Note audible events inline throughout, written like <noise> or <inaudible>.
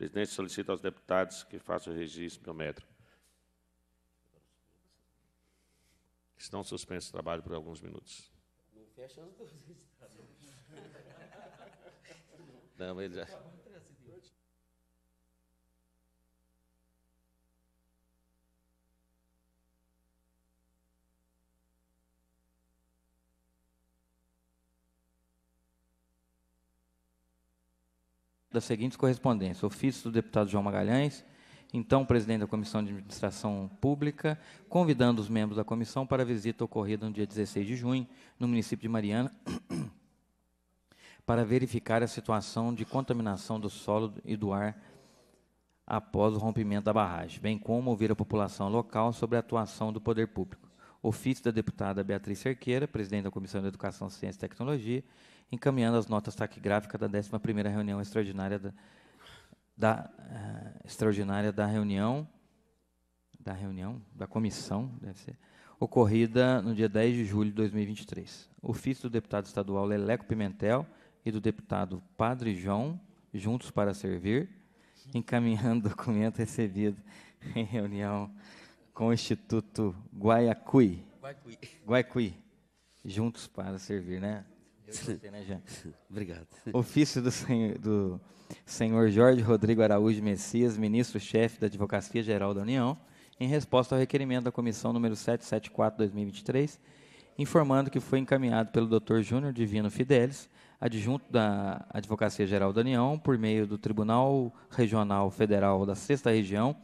presidente solicita aos deputados que façam o registro biométrico. Estão suspensos o trabalho por alguns minutos. Não fecha os dois. Não, ele já... das seguintes correspondências: ofício do deputado João Magalhães, então presidente da Comissão de Administração Pública, convidando os membros da comissão para a visita ocorrida no dia 16 de junho, no município de Mariana, <coughs> para verificar a situação de contaminação do solo e do ar após o rompimento da barragem, bem como ouvir a população local sobre a atuação do poder público ofício da deputada Beatriz Cerqueira, presidente da Comissão de Educação, Ciência e Tecnologia, encaminhando as notas taquigráficas da 11ª reunião extraordinária da, da uh, extraordinária da reunião da reunião da comissão, deve ser, ocorrida no dia 10 de julho de 2023. Ofício do deputado estadual Leleco Pimentel e do deputado Padre João, juntos para servir, encaminhando <laughs> documento recebido em reunião com o Instituto Guaiacuí. Guaicuí. Juntos para servir, né? Eu né, Jean? <laughs> Obrigado. Ofício do senhor, do senhor Jorge Rodrigo Araújo Messias, ministro-chefe da Advocacia Geral da União, em resposta ao requerimento da comissão número 774-2023, informando que foi encaminhado pelo Dr. Júnior Divino Fidelis, adjunto da Advocacia Geral da União, por meio do Tribunal Regional Federal da Sexta Região,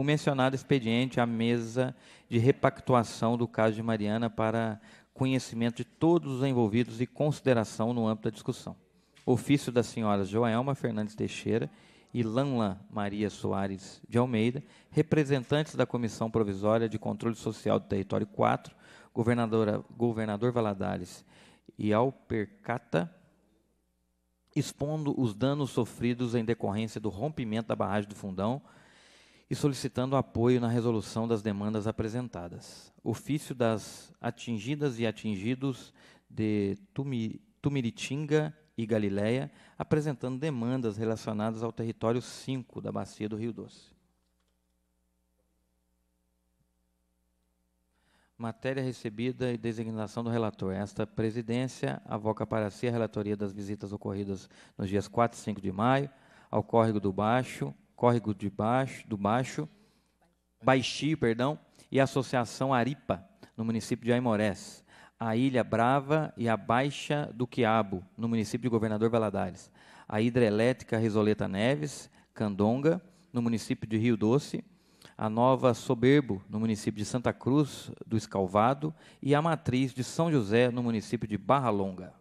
o mencionado expediente à mesa de repactuação do caso de Mariana para conhecimento de todos os envolvidos e consideração no âmbito da discussão. Ofício das senhoras Joelma Fernandes Teixeira e Lanla Maria Soares de Almeida, representantes da Comissão Provisória de Controle Social do Território 4, governadora, governador Valadares e Alpercata, expondo os danos sofridos em decorrência do rompimento da barragem do Fundão, e solicitando apoio na resolução das demandas apresentadas. Ofício das atingidas e atingidos de Tumi, Tumiritinga e Galileia, apresentando demandas relacionadas ao território 5 da bacia do Rio Doce. Matéria recebida e designação do relator. Esta presidência avoca para si a relatoria das visitas ocorridas nos dias 4 e 5 de maio ao Córrego do Baixo, Córrego de Baixo, do Baixo, Baixio, perdão, e Associação Aripa, no município de Aimorés, a Ilha Brava e a Baixa do Quiabo, no município de Governador Valadares, a Hidrelétrica Risoleta Neves, Candonga, no município de Rio Doce, a Nova Soberbo, no município de Santa Cruz do Escalvado, e a Matriz de São José, no município de Barra Longa.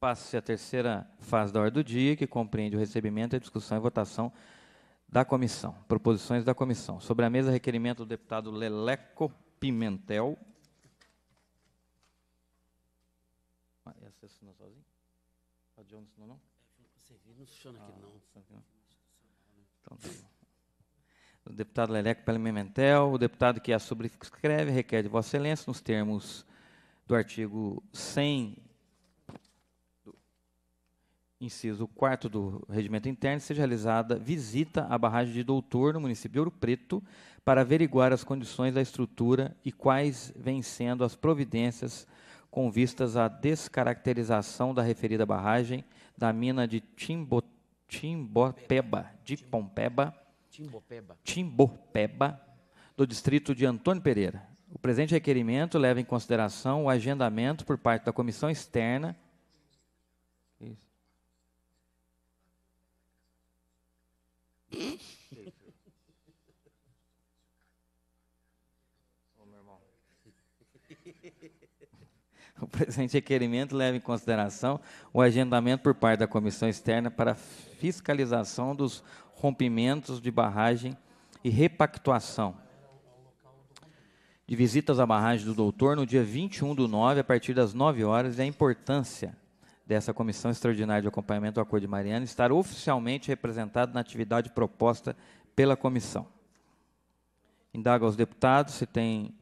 Passa-se a terceira fase da hora do dia, que compreende o recebimento, a discussão e votação da comissão. Proposições da comissão. Sobre a mesa, requerimento do deputado Leleco Pimentel. O deputado Leleco Pimentel, o deputado que a requer de Vossa Excelência, nos termos do artigo 100 inciso 4 do Regimento Interno, seja realizada visita à barragem de Doutor, no município de Ouro Preto, para averiguar as condições da estrutura e quais vêm sendo as providências com vistas à descaracterização da referida barragem da mina de Timbo, Timbopeba, de Pompeba, Timbopeba. Timbopeba, do distrito de Antônio Pereira. O presente requerimento leva em consideração o agendamento por parte da Comissão Externa Ô, meu irmão. <laughs> O presente requerimento leva em consideração o agendamento por parte da Comissão Externa para fiscalização dos rompimentos de barragem e repactuação de visitas à barragem do Doutor no dia 21 do 9, a partir das 9 horas, e a importância dessa Comissão Extraordinária de Acompanhamento ao Acordo de Mariana estar oficialmente representado na atividade proposta pela comissão. Indago aos deputados se tem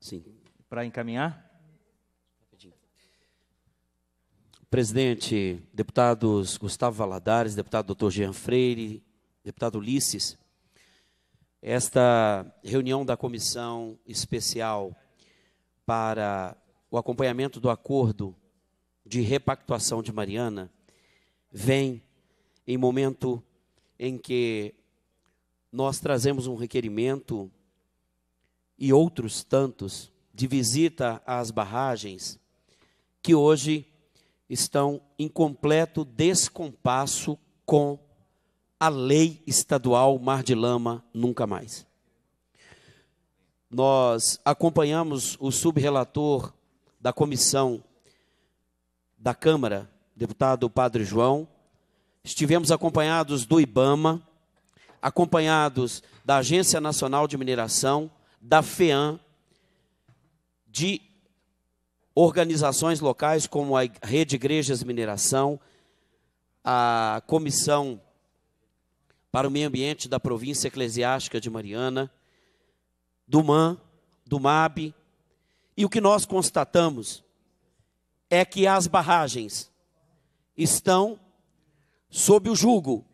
Sim. para encaminhar. Presidente, deputados Gustavo Valadares, deputado doutor Jean Freire, deputado Ulisses, esta reunião da comissão especial para o acompanhamento do acordo de repactuação de Mariana vem em momento em que nós trazemos um requerimento e outros tantos de visita às barragens que hoje estão em completo descompasso com a lei estadual Mar de Lama Nunca Mais. Nós acompanhamos o subrelator da comissão da Câmara, deputado Padre João, estivemos acompanhados do IBAMA, acompanhados da Agência Nacional de Mineração, da FEAM, de organizações locais como a Rede Igrejas Mineração, a Comissão para o Meio Ambiente da Província Eclesiástica de Mariana, do MAN, do MAB. E o que nós constatamos é que as barragens estão sob o jugo,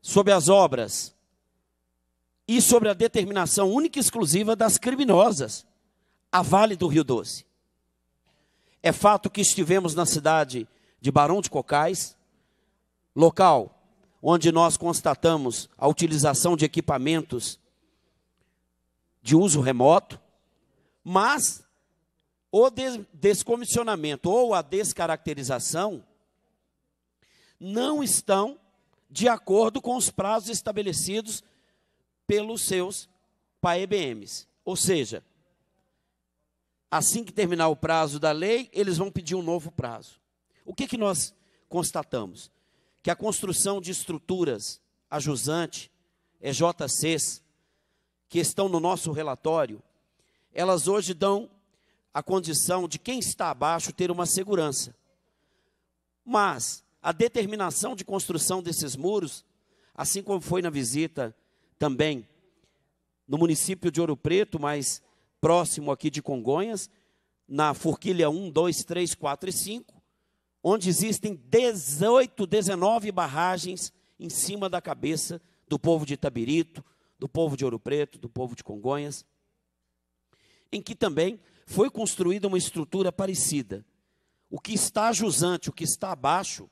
sob as obras e sobre a determinação única e exclusiva das criminosas, a Vale do Rio Doce. É fato que estivemos na cidade de Barão de Cocais, local onde nós constatamos a utilização de equipamentos de uso remoto, mas o descomissionamento ou a descaracterização não estão de acordo com os prazos estabelecidos pelos seus PAEBMs. Ou seja, assim que terminar o prazo da lei, eles vão pedir um novo prazo. O que, que nós constatamos? Que a construção de estruturas, a Jusante, EJCs, é que estão no nosso relatório, elas hoje dão a condição de quem está abaixo ter uma segurança. Mas a determinação de construção desses muros, assim como foi na visita também no município de Ouro Preto, mais próximo aqui de Congonhas, na Forquilha 1, 2, 3, 4 e 5, onde existem 18, 19 barragens em cima da cabeça do povo de Itabirito, do povo de Ouro Preto, do povo de Congonhas, em que também foi construída uma estrutura parecida. O que está jusante, o que está abaixo,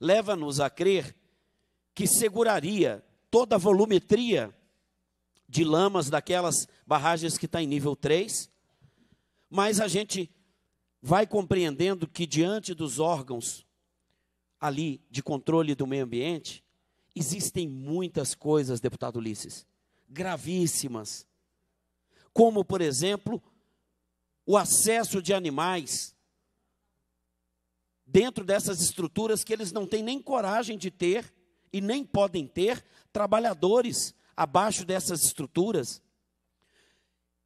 leva-nos a crer que seguraria toda a volumetria de lamas daquelas barragens que está em nível 3, mas a gente vai compreendendo que diante dos órgãos ali de controle do meio ambiente, existem muitas coisas, deputado Ulisses, gravíssimas, como, por exemplo, o acesso de animais dentro dessas estruturas que eles não têm nem coragem de ter e nem podem ter trabalhadores abaixo dessas estruturas.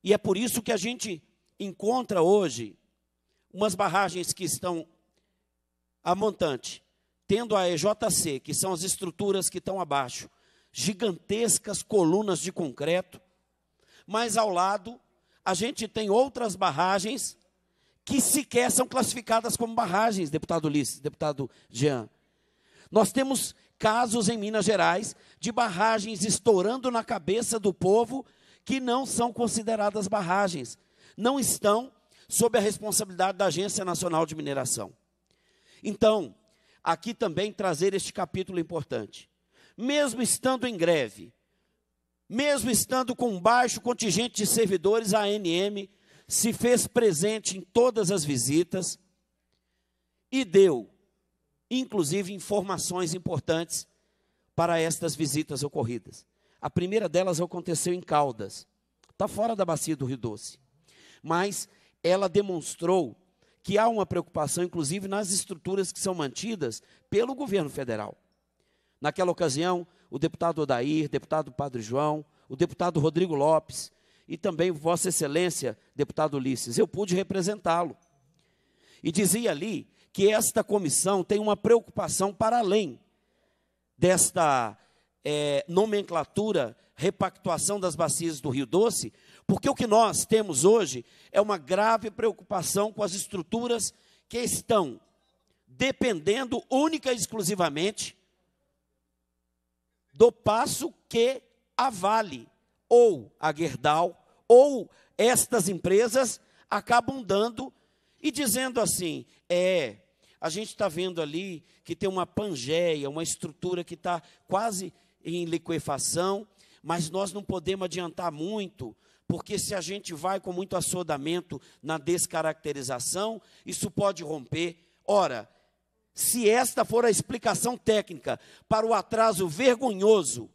E é por isso que a gente encontra hoje umas barragens que estão a montante, tendo a EJC, que são as estruturas que estão abaixo, gigantescas colunas de concreto, mas ao lado a gente tem outras barragens que sequer são classificadas como barragens, deputado Ulisses, deputado Jean. Nós temos casos em Minas Gerais de barragens estourando na cabeça do povo que não são consideradas barragens, não estão sob a responsabilidade da Agência Nacional de Mineração. Então, aqui também trazer este capítulo importante. Mesmo estando em greve, mesmo estando com um baixo contingente de servidores, a ANM se fez presente em todas as visitas e deu, inclusive, informações importantes para estas visitas ocorridas. A primeira delas aconteceu em Caldas, está fora da bacia do Rio Doce, mas ela demonstrou que há uma preocupação, inclusive, nas estruturas que são mantidas pelo governo federal. Naquela ocasião, o deputado Odair, deputado Padre João, o deputado Rodrigo Lopes e também Vossa Excelência, deputado Ulisses. Eu pude representá-lo. E dizia ali que esta comissão tem uma preocupação para além desta é, nomenclatura, repactuação das bacias do Rio Doce, porque o que nós temos hoje é uma grave preocupação com as estruturas que estão dependendo única e exclusivamente do passo que a Vale, ou a Gerdau, ou estas empresas acabam dando e dizendo assim: é, a gente está vendo ali que tem uma pangeia, uma estrutura que está quase em liquefação, mas nós não podemos adiantar muito, porque se a gente vai com muito assodamento na descaracterização, isso pode romper. Ora, se esta for a explicação técnica para o atraso vergonhoso,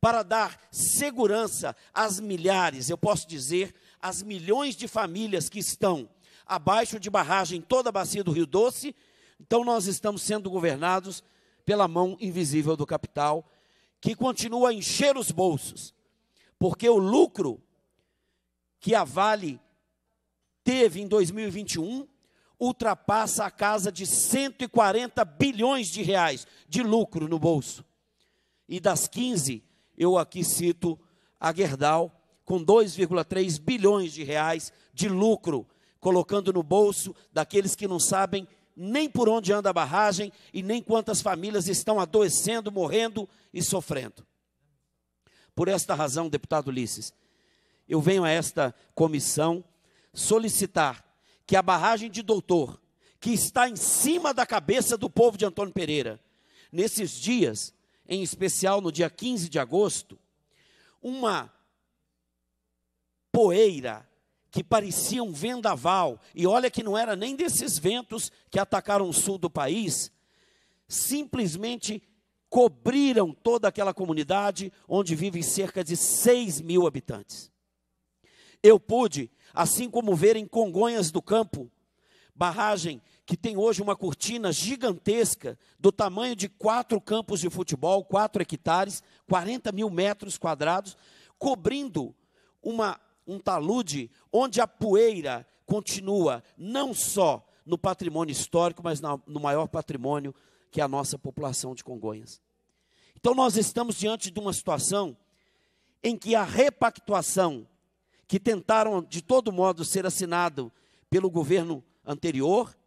para dar segurança às milhares, eu posso dizer, às milhões de famílias que estão abaixo de barragem em toda a bacia do Rio Doce, então nós estamos sendo governados pela mão invisível do capital, que continua a encher os bolsos, porque o lucro que a Vale teve em 2021 ultrapassa a casa de 140 bilhões de reais de lucro no bolso. E das 15, eu aqui cito a Gerdau, com 2,3 bilhões de reais de lucro, colocando no bolso daqueles que não sabem nem por onde anda a barragem e nem quantas famílias estão adoecendo, morrendo e sofrendo. Por esta razão, deputado Ulisses, eu venho a esta comissão solicitar que a barragem de Doutor, que está em cima da cabeça do povo de Antônio Pereira, nesses dias, em especial no dia 15 de agosto, uma poeira que parecia um vendaval, e olha que não era nem desses ventos que atacaram o sul do país, simplesmente cobriram toda aquela comunidade onde vivem cerca de 6 mil habitantes. Eu pude assim como ver em Congonhas do Campo, barragem que tem hoje uma cortina gigantesca, do tamanho de quatro campos de futebol, quatro hectares, 40 mil metros quadrados, cobrindo uma, um talude onde a poeira continua, não só no patrimônio histórico, mas na, no maior patrimônio que é a nossa população de Congonhas. Então, nós estamos diante de uma situação em que a repactuação que tentaram de todo modo ser assinado pelo governo anterior,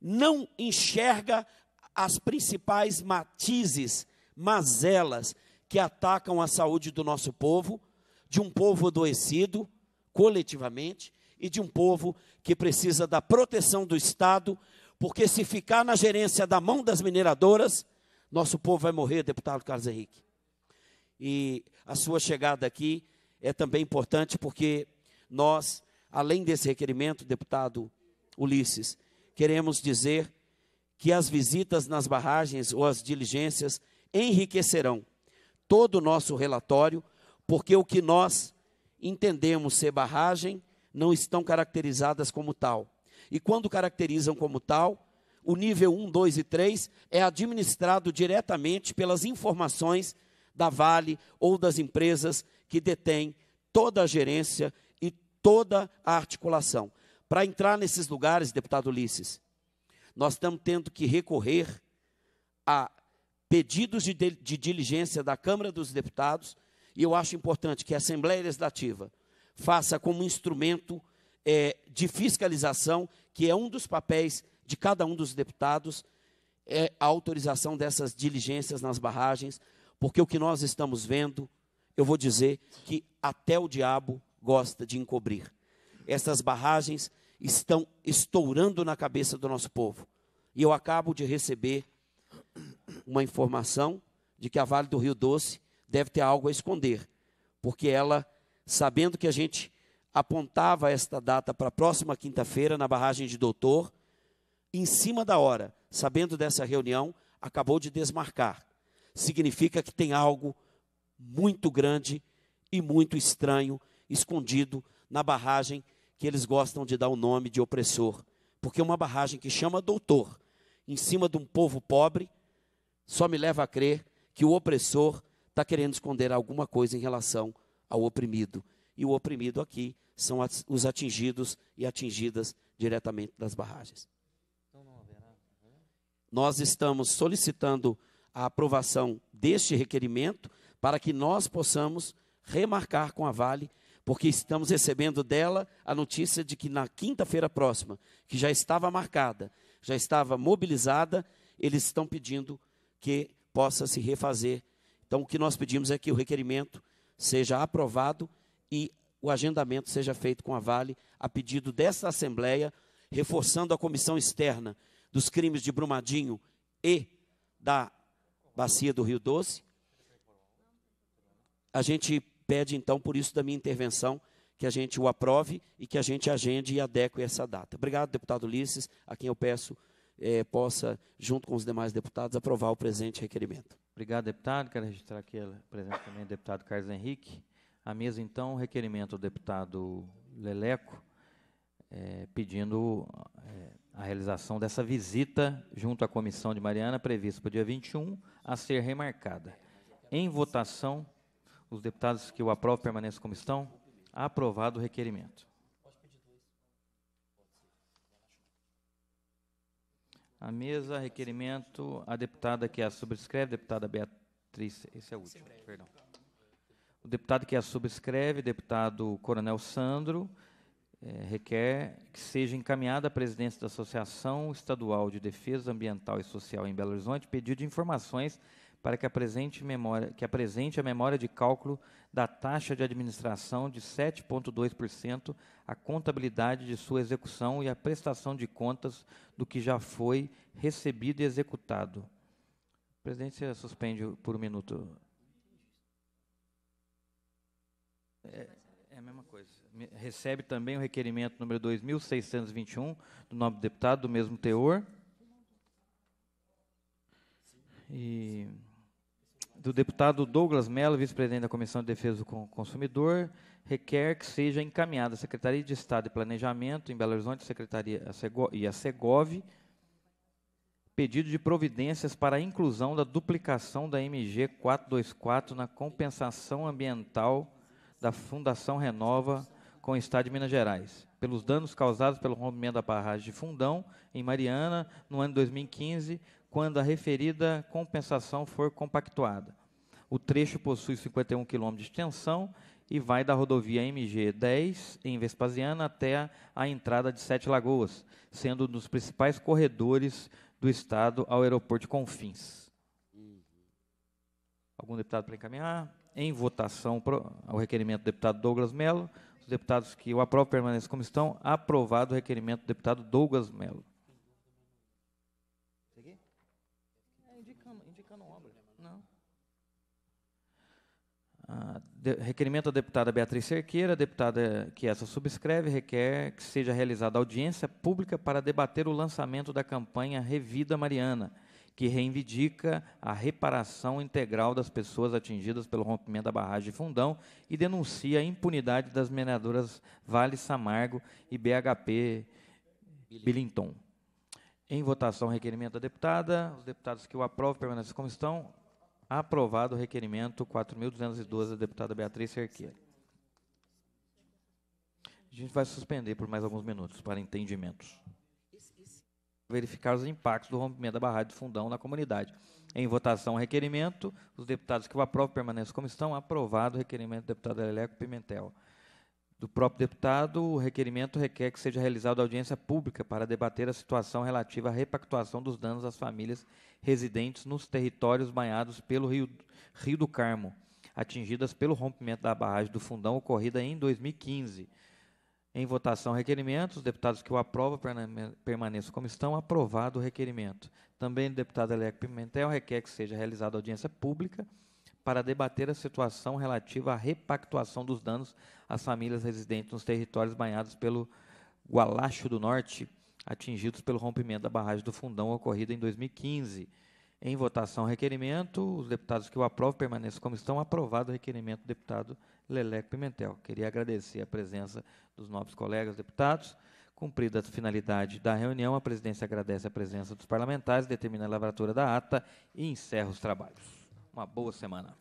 não enxerga as principais matizes, mazelas que atacam a saúde do nosso povo, de um povo adoecido coletivamente e de um povo que precisa da proteção do Estado, porque se ficar na gerência da mão das mineradoras, nosso povo vai morrer, deputado Carlos Henrique. E a sua chegada aqui é também importante porque nós, além desse requerimento, deputado Ulisses, queremos dizer que as visitas nas barragens ou as diligências enriquecerão todo o nosso relatório, porque o que nós entendemos ser barragem não estão caracterizadas como tal. E quando caracterizam como tal, o nível 1, 2 e 3 é administrado diretamente pelas informações da Vale ou das empresas que detém toda a gerência e toda a articulação. Para entrar nesses lugares, deputado Ulisses, nós estamos tendo que recorrer a pedidos de, de diligência da Câmara dos Deputados, e eu acho importante que a Assembleia Legislativa faça como instrumento é, de fiscalização, que é um dos papéis de cada um dos deputados, é a autorização dessas diligências nas barragens, porque o que nós estamos vendo eu vou dizer que até o diabo gosta de encobrir. Essas barragens estão estourando na cabeça do nosso povo. E eu acabo de receber uma informação de que a Vale do Rio Doce deve ter algo a esconder, porque ela, sabendo que a gente apontava esta data para a próxima quinta-feira na barragem de Doutor, em cima da hora, sabendo dessa reunião, acabou de desmarcar. Significa que tem algo muito grande e muito estranho escondido na barragem que eles gostam de dar o nome de opressor. Porque é uma barragem que chama doutor em cima de um povo pobre só me leva a crer que o opressor está querendo esconder alguma coisa em relação ao oprimido. E o oprimido aqui são os atingidos e atingidas diretamente das barragens. Então né? Nós estamos solicitando a aprovação deste requerimento para que nós possamos remarcar com a Vale, porque estamos recebendo dela a notícia de que na quinta-feira próxima, que já estava marcada, já estava mobilizada, eles estão pedindo que possa se refazer. Então, o que nós pedimos é que o requerimento seja aprovado e o agendamento seja feito com a Vale, a pedido desta Assembleia, reforçando a comissão externa dos crimes de Brumadinho e da Bacia do Rio Doce, a gente pede, então, por isso da minha intervenção, que a gente o aprove e que a gente agende e adeque essa data. Obrigado, deputado Ulisses, a quem eu peço eh, possa, junto com os demais deputados, aprovar o presente requerimento. Obrigado, deputado. Quero registrar aqui a presença também do deputado Carlos Henrique. A mesa, então, requerimento do deputado Leleco, eh, pedindo eh, a realização dessa visita junto à comissão de Mariana, prevista para o dia 21, a ser remarcada. Em votação. Os deputados que o aprovam permaneçam como estão. Aprovado o requerimento. A mesa, requerimento, a deputada que a subscreve, deputada Beatriz, esse é o último, perdão. O deputado que a subscreve, deputado Coronel Sandro, é, requer que seja encaminhada à presidência da Associação Estadual de Defesa Ambiental e Social em Belo Horizonte pedido de informações para que apresente, memória, que apresente a memória de cálculo da taxa de administração de 7,2%, a contabilidade de sua execução e a prestação de contas do que já foi recebido e executado. presidente, você suspende por um minuto. É, é a mesma coisa. Recebe também o requerimento número 2.621, do nobre deputado, do mesmo teor. E do deputado Douglas Mello, vice-presidente da Comissão de Defesa do Consumidor, requer que seja encaminhada à Secretaria de Estado e Planejamento em Belo Horizonte Secretaria e a Segov pedido de providências para a inclusão da duplicação da MG 424 na compensação ambiental da Fundação Renova com o Estado de Minas Gerais, pelos danos causados pelo rompimento da barragem de Fundão, em Mariana, no ano de 2015, quando a referida compensação for compactuada. O trecho possui 51 km de extensão e vai da rodovia MG 10 em Vespasiana até a, entrada de Sete Lagoas, sendo um dos principais corredores do estado ao aeroporto de Confins. Algum deputado para encaminhar? Em votação ao requerimento do deputado Douglas Mello. os deputados que o aprovam permanecem como estão. Aprovado o requerimento do deputado Douglas Mello. problema. Né? Não. Ah, de, requerimento da deputada Beatriz Cerqueira, deputada que essa subscreve, requer que seja realizada audiência pública para debater o lançamento da campanha Revida Mariana, que reivindica a reparação integral das pessoas atingidas pelo rompimento da barragem de Fundão e denuncia a impunidade das mineradoras Vale Samargo e BHP Bilinton. Em votação, requerimento da deputada. Os deputados que o aprovam permanecem como estão. Aprovado o requerimento 4.212 da deputada Beatriz Cerqueira. A gente vai suspender por mais alguns minutos para entendimentos. Verificar os impactos do rompimento da barragem de fundão na comunidade. Em votação, requerimento. Os deputados que o aprovam permanecem como estão. Aprovado o requerimento da deputada Leleco Pimentel do próprio deputado, o requerimento requer que seja realizada audiência pública para debater a situação relativa à repactuação dos danos às famílias residentes nos territórios banhados pelo Rio, Rio do Carmo, atingidas pelo rompimento da barragem do Fundão ocorrida em 2015. Em votação, requerimento. Os deputados que o aprovam permaneçam como estão. Aprovado o requerimento. Também o deputado Eleco Pimentel requer que seja realizada audiência pública para debater a situação relativa à repactuação dos danos às famílias residentes nos territórios banhados pelo Gualacho do Norte, atingidos pelo rompimento da barragem do Fundão ocorrida em 2015. Em votação, requerimento. Os deputados que o aprovam permaneçam como estão. Aprovado o requerimento do deputado Leleco Pimentel. Queria agradecer a presença dos novos colegas deputados. Cumprida a finalidade da reunião, a presidência agradece a presença dos parlamentares, determina a lavratura da ata e encerra os trabalhos. Uma boa semana.